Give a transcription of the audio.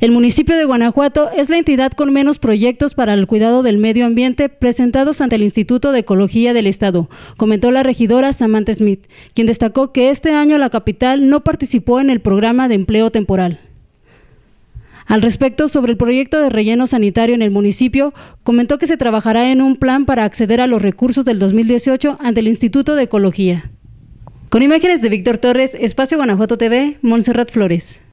El municipio de Guanajuato es la entidad con menos proyectos para el cuidado del medio ambiente presentados ante el Instituto de Ecología del Estado, comentó la regidora Samantha Smith, quien destacó que este año la capital no participó en el programa de empleo temporal. Al respecto, sobre el proyecto de relleno sanitario en el municipio, comentó que se trabajará en un plan para acceder a los recursos del 2018 ante el Instituto de Ecología. Con imágenes de Víctor Torres, Espacio Guanajuato TV, Montserrat Flores.